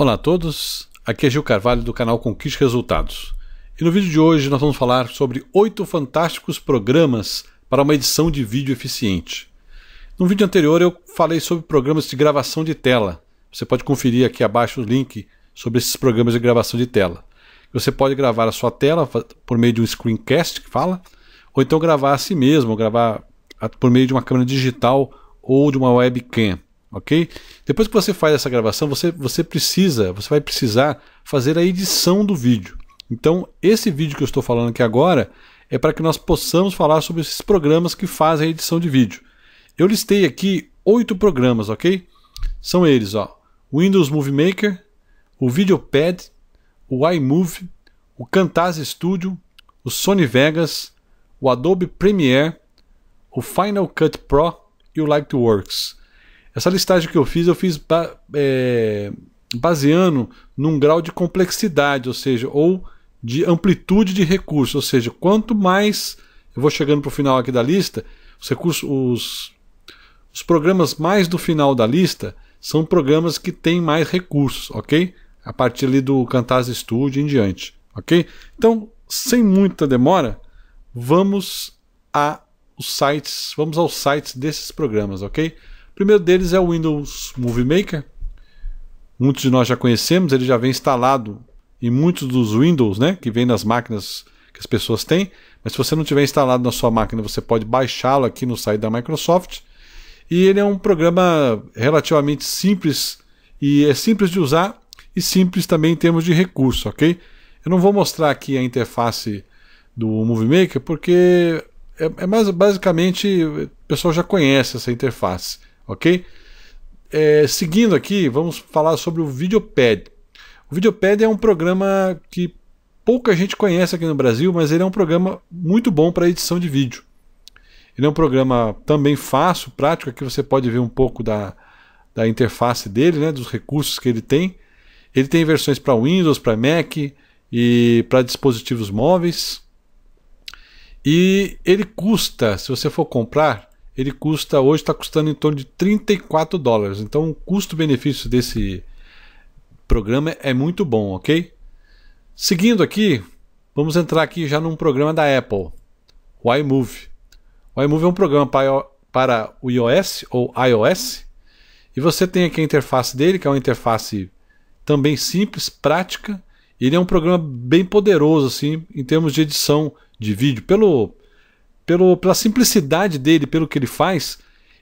Olá a todos, aqui é Gil Carvalho do canal Conquiste Resultados. E no vídeo de hoje nós vamos falar sobre oito fantásticos programas para uma edição de vídeo eficiente. No vídeo anterior eu falei sobre programas de gravação de tela. Você pode conferir aqui abaixo o link sobre esses programas de gravação de tela. Você pode gravar a sua tela por meio de um screencast que fala, ou então gravar a si mesmo, gravar por meio de uma câmera digital ou de uma webcam ok? Depois que você faz essa gravação, você, você precisa, você vai precisar fazer a edição do vídeo. Então, esse vídeo que eu estou falando aqui agora é para que nós possamos falar sobre esses programas que fazem a edição de vídeo. Eu listei aqui oito programas, ok? São eles, ó, Windows Movie Maker, o Videopad, o iMovie, o Camtasia Studio, o Sony Vegas, o Adobe Premiere, o Final Cut Pro e o Lightworks. Essa listagem que eu fiz, eu fiz ba é, baseando num grau de complexidade, ou seja, ou de amplitude de recursos. Ou seja, quanto mais eu vou chegando para o final aqui da lista, os recursos, os, os programas mais do final da lista são programas que têm mais recursos, ok? A partir ali do Cantaz Studio em diante, ok? Então, sem muita demora, vamos a os sites, vamos aos sites desses programas, ok? primeiro deles é o Windows Movie Maker. Muitos de nós já conhecemos, ele já vem instalado em muitos dos Windows, né, que vem nas máquinas que as pessoas têm. Mas se você não tiver instalado na sua máquina, você pode baixá-lo aqui no site da Microsoft. E ele é um programa relativamente simples e é simples de usar e simples também em termos de recurso, ok? Eu não vou mostrar aqui a interface do Movie Maker porque é, é mais, basicamente o pessoal já conhece essa interface ok? É, seguindo aqui, vamos falar sobre o Videopad. O Videopad é um programa que pouca gente conhece aqui no Brasil, mas ele é um programa muito bom para edição de vídeo. Ele é um programa também fácil, prático, aqui você pode ver um pouco da, da interface dele, né, dos recursos que ele tem. Ele tem versões para Windows, para Mac e para dispositivos móveis. E ele custa, se você for comprar, ele custa hoje está custando em torno de 34 dólares. Então o custo-benefício desse programa é muito bom, ok? Seguindo aqui, vamos entrar aqui já num programa da Apple, o iMovie. O iMovie é um programa para, para o iOS ou iOS e você tem aqui a interface dele, que é uma interface também simples, prática. Ele é um programa bem poderoso assim em termos de edição de vídeo pelo pelo, pela simplicidade dele, pelo que ele faz,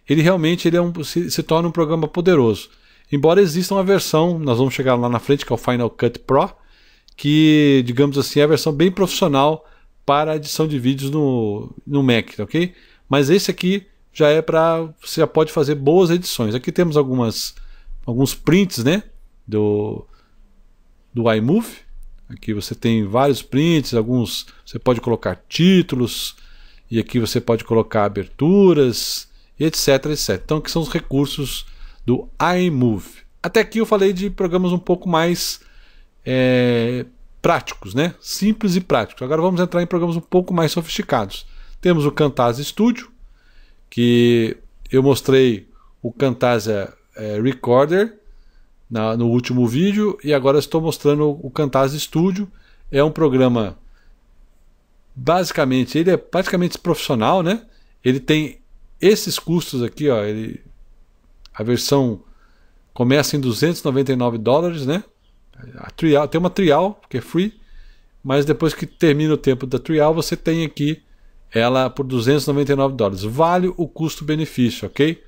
ele realmente ele é um, se, se torna um programa poderoso. Embora exista uma versão, nós vamos chegar lá na frente, que é o Final Cut Pro, que, digamos assim, é a versão bem profissional para edição de vídeos no, no Mac, tá ok? Mas esse aqui já é para. Você já pode fazer boas edições. Aqui temos algumas alguns prints, né? Do, do iMovie. Aqui você tem vários prints, alguns. Você pode colocar títulos, e aqui você pode colocar aberturas, etc, etc. Então, que são os recursos do iMovie. Até aqui eu falei de programas um pouco mais é, práticos, né? Simples e práticos. Agora vamos entrar em programas um pouco mais sofisticados. Temos o Camtasia Studio, que eu mostrei o Camtasia é, Recorder na, no último vídeo e agora estou mostrando o Camtasia Studio. É um programa basicamente, ele é praticamente profissional, né? Ele tem esses custos aqui, ó, ele, a versão começa em 299 dólares, né? A trial, tem uma trial, que é free, mas depois que termina o tempo da trial, você tem aqui ela por 299 dólares. Vale o custo-benefício, ok?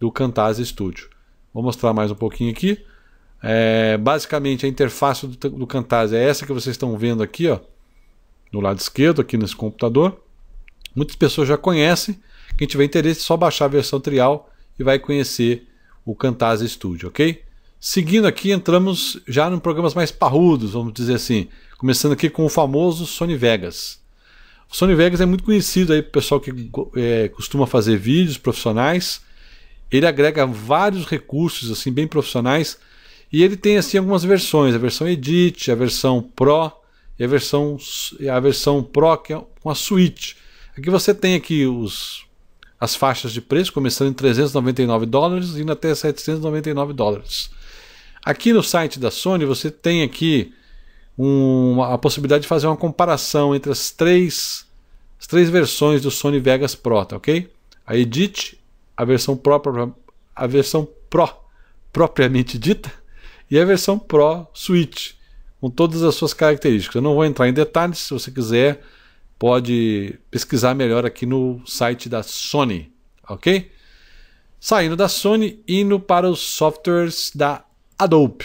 Do Camtasia Studio. Vou mostrar mais um pouquinho aqui. É, basicamente, a interface do, do é essa que vocês estão vendo aqui, ó no lado esquerdo aqui nesse computador. Muitas pessoas já conhecem. Quem tiver interesse é só baixar a versão trial e vai conhecer o Camtasia Studio, ok? Seguindo aqui, entramos já em programas mais parrudos, vamos dizer assim. Começando aqui com o famoso Sony Vegas. O Sony Vegas é muito conhecido aí para o pessoal que é, costuma fazer vídeos profissionais. Ele agrega vários recursos assim bem profissionais e ele tem assim algumas versões, a versão Edit, a versão Pro, e a versão, a versão Pro, que é com a suíte. Aqui você tem aqui os, as faixas de preço, começando em 399 dólares e indo até 799 dólares. Aqui no site da Sony você tem aqui uma a possibilidade de fazer uma comparação entre as três, as três versões do Sony Vegas Pro, tá ok? A Edit, a versão própria, a versão Pro propriamente dita e a versão Pro Switch com todas as suas características. Eu não vou entrar em detalhes, se você quiser, pode pesquisar melhor aqui no site da Sony, ok? Saindo da Sony, indo para os softwares da Adobe.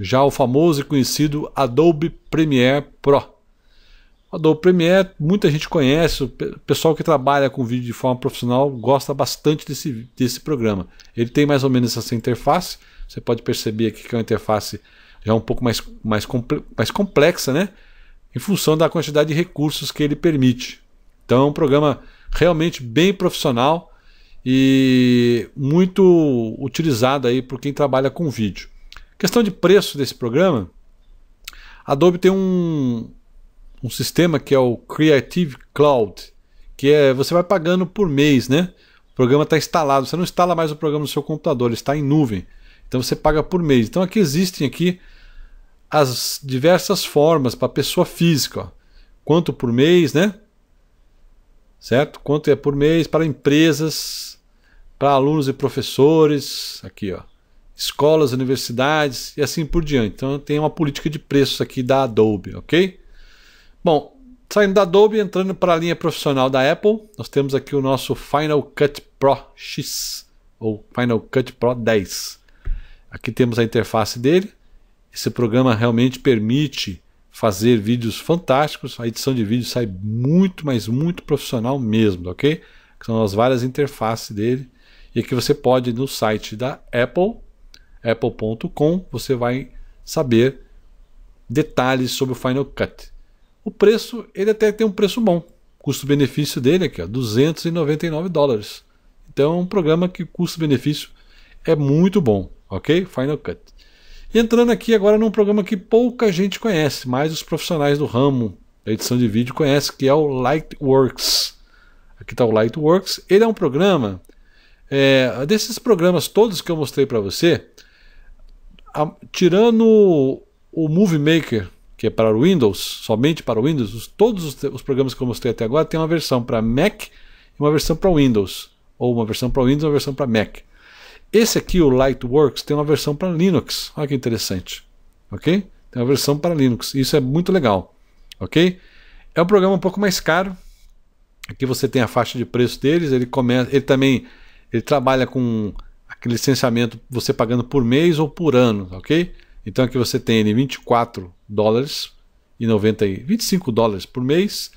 Já o famoso e conhecido Adobe Premiere Pro. O Adobe Premiere, muita gente conhece, o pessoal que trabalha com vídeo de forma profissional gosta bastante desse, desse programa. Ele tem mais ou menos essa interface, você pode perceber aqui que é uma interface já um pouco mais, mais, mais complexa, né? Em função da quantidade de recursos que ele permite. Então, é um programa realmente bem profissional e muito utilizado aí por quem trabalha com vídeo. Questão de preço desse programa, a Adobe tem um, um sistema que é o Creative Cloud, que é você vai pagando por mês, né? O programa está instalado, você não instala mais o programa no seu computador, ele está em nuvem. Então você paga por mês. Então aqui existem aqui as diversas formas para pessoa física. Ó. Quanto por mês, né? Certo? Quanto é por mês para empresas, para alunos e professores, aqui, ó. Escolas, universidades e assim por diante. Então tem uma política de preços aqui da Adobe, ok? Bom, saindo da Adobe, entrando para a linha profissional da Apple, nós temos aqui o nosso Final Cut Pro X ou Final Cut Pro 10. Aqui temos a interface dele. Esse programa realmente permite fazer vídeos fantásticos. A edição de vídeo sai muito, mas muito profissional mesmo, ok? são as várias interfaces dele. E aqui você pode no site da Apple, apple.com, você vai saber detalhes sobre o Final Cut. O preço, ele até tem um preço bom. Custo-benefício dele aqui, ó, 299 dólares. Então é um programa que custo-benefício é muito bom ok? Final Cut. entrando aqui agora num programa que pouca gente conhece, mas os profissionais do ramo da edição de vídeo conhecem, que é o Lightworks. Aqui está o Lightworks. Ele é um programa, é, desses programas todos que eu mostrei para você, a, tirando o, o Movie Maker, que é para o Windows, somente para o Windows, os, todos os, os, programas que eu mostrei até agora têm uma versão para Mac e uma versão para Windows, ou uma versão para Windows e uma versão para Mac. Esse aqui, o Lightworks, tem uma versão para Linux. Olha que interessante. Ok? Tem uma versão para Linux. Isso é muito legal. Ok? É um programa um pouco mais caro. Aqui você tem a faixa de preço deles. Ele começa, ele também ele trabalha com aquele licenciamento você pagando por mês ou por ano, ok? Então aqui você tem ele 24 dólares e 90 25 dólares por mês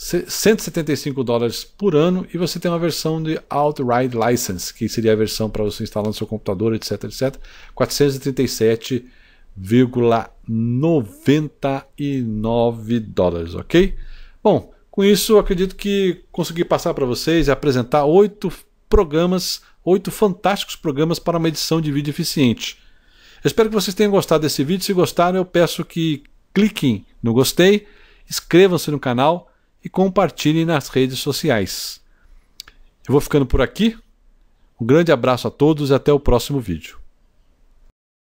175 dólares por ano e você tem uma versão de Outride License, que seria a versão para você instalar no seu computador, etc, etc, 437,99 dólares, ok? Bom, com isso acredito que consegui passar para vocês e apresentar oito programas, oito fantásticos programas para uma edição de vídeo eficiente. Eu espero que vocês tenham gostado desse vídeo. Se gostaram, eu peço que cliquem no gostei, inscrevam-se no canal e compartilhe nas redes sociais. Eu vou ficando por aqui. Um grande abraço a todos e até o próximo vídeo.